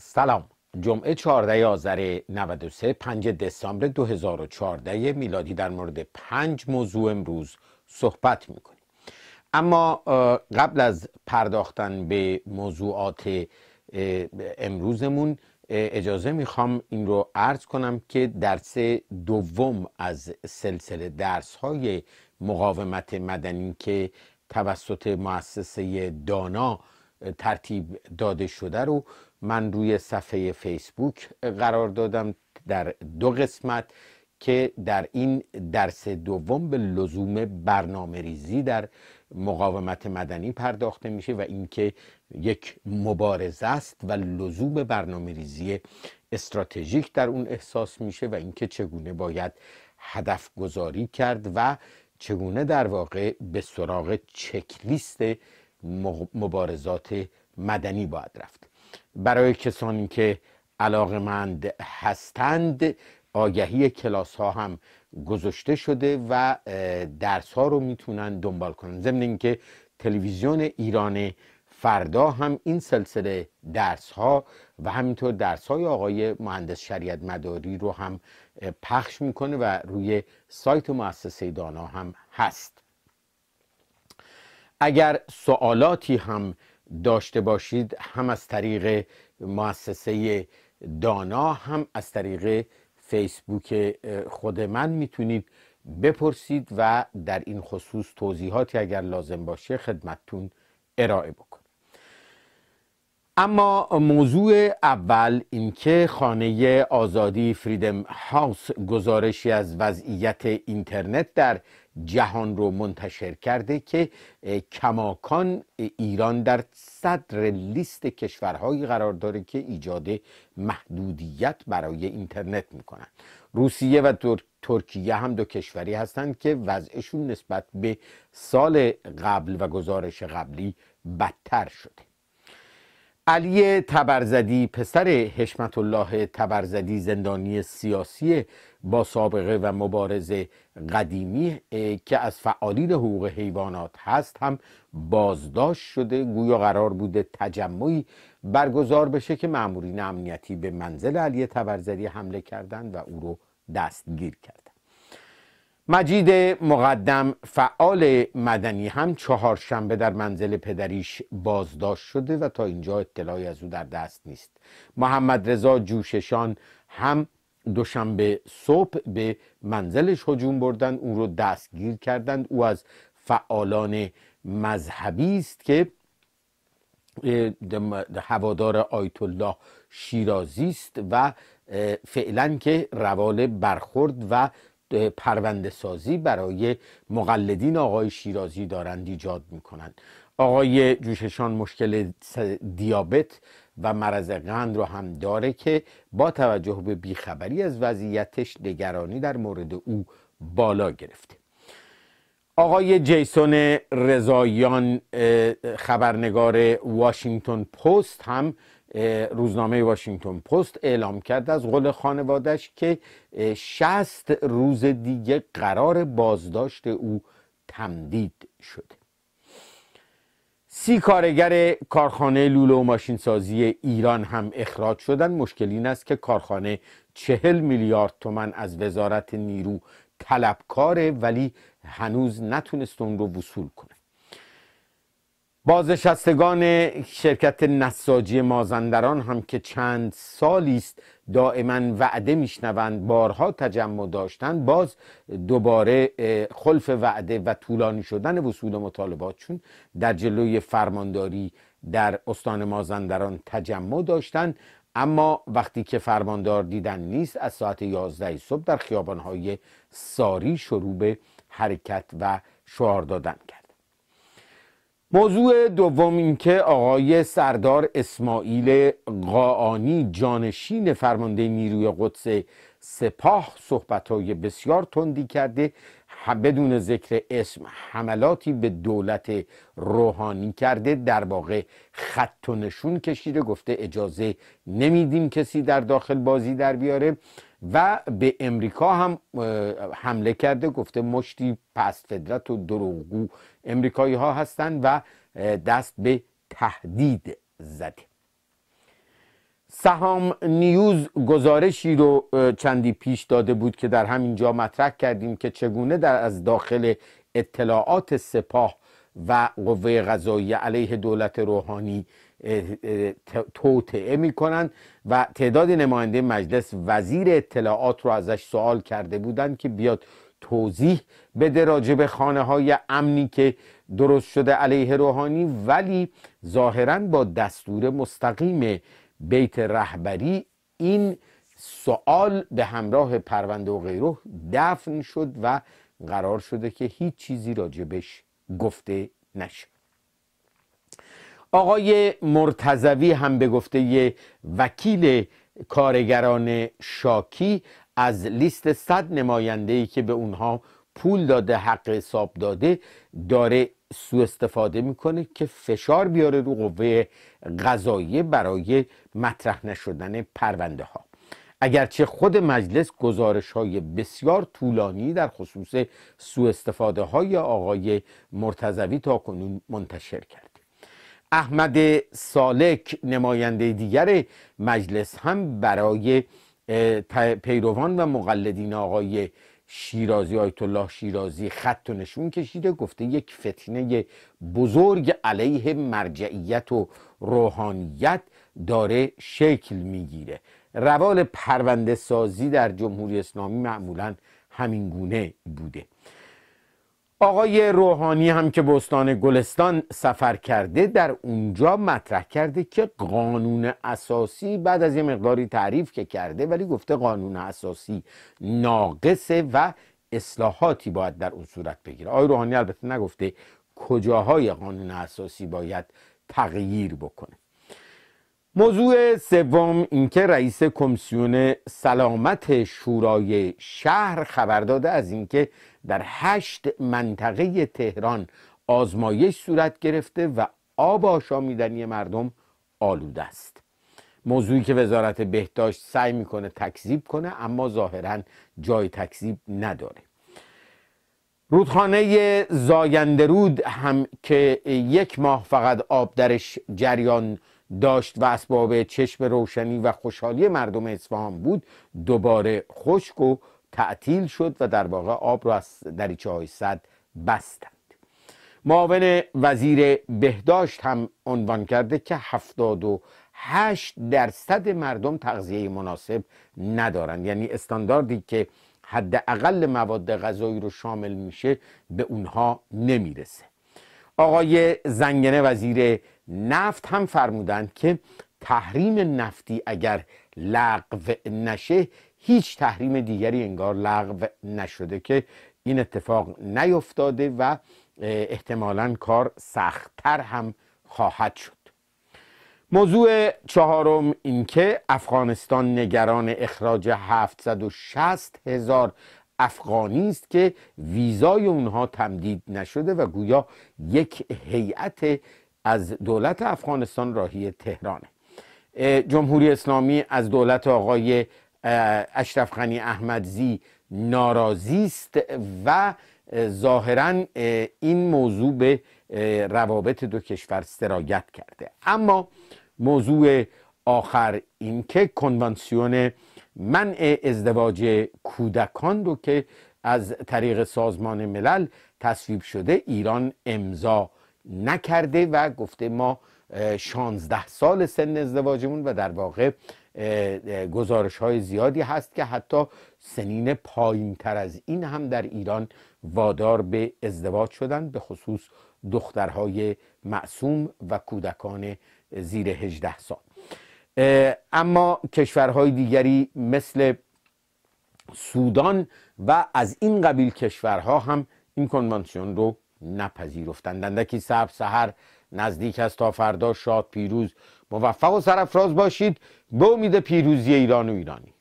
سلام جمعه 14 آذر 93 5 دسامبر 2014 میلادی در مورد پنج موضوع امروز صحبت میکنیم اما قبل از پرداختن به موضوعات امروزمون اجازه میخوام این رو عرض کنم که درس دوم از سلسله درس های مقاومت مدنی که توسط مؤسسه دانا ترتیب داده شده رو من روی صفحه فیسبوک قرار دادم در دو قسمت که در این درس دوم به لزوم برنامه ریزی در مقاومت مدنی پرداخته میشه و اینکه یک مبارزه است و لزوم برنامه ریزی استراتژیک در اون احساس میشه و اینکه چگونه باید هدف گذاری کرد و چگونه در واقع به سراغ چکلیست مبارزات مدنی باید رفت برای کسانی که علاقمند هستند آگهی کلاس ها هم گذاشته شده و درس ها رو میتونن دنبال کنن ضمن اینکه تلویزیون ایران فردا هم این سلسله درس ها و همینطور درس های آقای مهندس شریعت مداری رو هم پخش میکنه و روی سایت مؤسسه دانا هم هست اگر سوالاتی هم داشته باشید هم از طریق مؤسسه دانا هم از طریق فیسبوک خود من میتونید بپرسید و در این خصوص توضیحاتی اگر لازم باشه خدمتتون ارائه بکنید اما موضوع اول اینکه خانه آزادی فریدم هاوس گزارشی از وضعیت اینترنت در جهان رو منتشر کرده که کماکان ایران در صدر لیست کشورهایی قرار داره که ایجاد محدودیت برای اینترنت میکنن روسیه و ترکیه هم دو کشوری هستند که وضعشون نسبت به سال قبل و گزارش قبلی بدتر شده علی تبرزدی پسر حشمت الله تبرزدی زندانی سیاسی با سابقه و مبارز قدیمی که از فعالین حقوق حیوانات هست هم بازداشت شده گویا قرار بوده تجمعی برگزار بشه که مامورین امنیتی به منزل علی تبرزدی حمله کردند و او رو دستگیر کرد مجید مقدم فعال مدنی هم چهارشنبه در منزل پدریش بازداشت شده و تا اینجا اطلاعی از او در دست نیست محمد رضا جوششان هم دوشنبه صبح به منزلش هجوم بردن او رو دستگیر کردند او از فعالان مذهبی است که هوادار آیت الله شیرازی است و فعلا که روال برخورد و پرونده سازی برای مقلدین آقای شیرازی دارند ایجاد میکنند آقای جوششان مشکل دیابت و مرض قند رو هم داره که با توجه به بیخبری از وضعیتش نگرانی در مورد او بالا گرفته آقای جیسون رضایان خبرنگار واشنگتن پست هم روزنامه واشنگتن پست اعلام کرد از قول خانوادش که شست روز دیگه قرار بازداشت او تمدید شده سی کارگر کارخانه لوله و ماشینسازی ایران هم اخراج شدن مشکل این است که کارخانه چهل میلیارد تومن از وزارت نیرو طلبکاره ولی هنوز نتونست اون رو وصول کنه بازنشستگان شرکت نساجی مازندران هم که چند سالی است دائما وعده میشنوند بارها تجمع داشتند باز دوباره خلف وعده و طولانی شدن وصول مطالبات چون در جلوی فرمانداری در استان مازندران تجمع داشتند اما وقتی که فرماندار دیدن نیست از ساعت 11 صبح در خیابانهای ساری شروع به حرکت و شعار دادن کرد موضوع دوم اینکه آقای سردار اسماعیل قاعانی جانشین فرمانده نیروی قدس سپاه صحبت های بسیار تندی کرده بدون ذکر اسم حملاتی به دولت روحانی کرده در واقع خط و نشون کشیده گفته اجازه نمیدیم کسی در داخل بازی در بیاره و به امریکا هم حمله کرده گفته مشتی پس فدرت و دروغگو امریکایی ها هستند و دست به تهدید زده سهام نیوز گزارشی رو چندی پیش داده بود که در همین جا مطرح کردیم که چگونه در از داخل اطلاعات سپاه و قوه قضاییه علیه دولت روحانی توطعه کنند و تعداد نماینده مجلس وزیر اطلاعات رو ازش سوال کرده بودند که بیاد توضیح بده راجع به خانه های امنی که درست شده علیه روحانی ولی ظاهرا با دستور مستقیم بیت رهبری این سوال به همراه پرونده و غیره دفن شد و قرار شده که هیچ چیزی راجبش گفته نشه آقای مرتزوی هم به گفته وکیل کارگران شاکی از لیست صد نماینده ای که به اونها پول داده حق حساب داده داره سوء استفاده میکنه که فشار بیاره رو قوه قضایی برای مطرح نشدن پرونده ها اگرچه خود مجلس گزارش های بسیار طولانی در خصوص سوء استفاده های آقای مرتزوی تا کنون منتشر کرد احمد سالک نماینده دیگر مجلس هم برای پیروان و مقلدین آقای شیرازی آیت الله شیرازی خط و نشون کشیده گفته یک فتنه بزرگ علیه مرجعیت و روحانیت داره شکل میگیره روال پرونده سازی در جمهوری اسلامی معمولا همین گونه بوده آقای روحانی هم که بستان گلستان سفر کرده در اونجا مطرح کرده که قانون اساسی بعد از یه مقداری تعریف که کرده ولی گفته قانون اساسی ناقصه و اصلاحاتی باید در اون صورت بگیره آقای روحانی البته نگفته کجاهای قانون اساسی باید تغییر بکنه موضوع سوم اینکه رئیس کمیسیون سلامت شورای شهر خبر داده از اینکه در هشت منطقه تهران آزمایش صورت گرفته و آب آشامیدنی مردم آلوده است موضوعی که وزارت بهداشت سعی میکنه تکذیب کنه اما ظاهرا جای تکذیب نداره رودخانه زایندرود هم که یک ماه فقط آب درش جریان داشت و اسباب چشم روشنی و خوشحالی مردم اصفهان بود دوباره خشک و تعطیل شد و در واقع آب را از دریچه های صد بستند معاون وزیر بهداشت هم عنوان کرده که 78 درصد مردم تغذیه مناسب ندارند یعنی استانداردی که حداقل مواد غذایی رو شامل میشه به اونها نمیرسه آقای زنگنه وزیر نفت هم فرمودند که تحریم نفتی اگر لغو نشه هیچ تحریم دیگری انگار لغو نشده که این اتفاق نیفتاده و احتمالا کار سختتر هم خواهد شد موضوع چهارم اینکه افغانستان نگران اخراج 760 هزار افغانی است که ویزای اونها تمدید نشده و گویا یک هیئت از دولت افغانستان راهی تهرانه جمهوری اسلامی از دولت آقای اشرف خانی احمدزی ناراضی است و ظاهرا این موضوع به روابط دو کشور سرایت کرده اما موضوع آخر اینکه کنوانسیون منع ازدواج کودکان رو که از طریق سازمان ملل تصویب شده ایران امضا نکرده و گفته ما 16 سال سن ازدواجمون و در واقع گزارش های زیادی هست که حتی سنین پایین تر از این هم در ایران وادار به ازدواج شدن به خصوص دخترهای معصوم و کودکان زیر 18 سال اما کشورهای دیگری مثل سودان و از این قبیل کشورها هم این کنوانسیون رو نپذیرفتند اندکی سب سهر نزدیک است تا فردا شاد پیروز موفق و سرفراز باشید به امید پیروزی ایران و ایرانی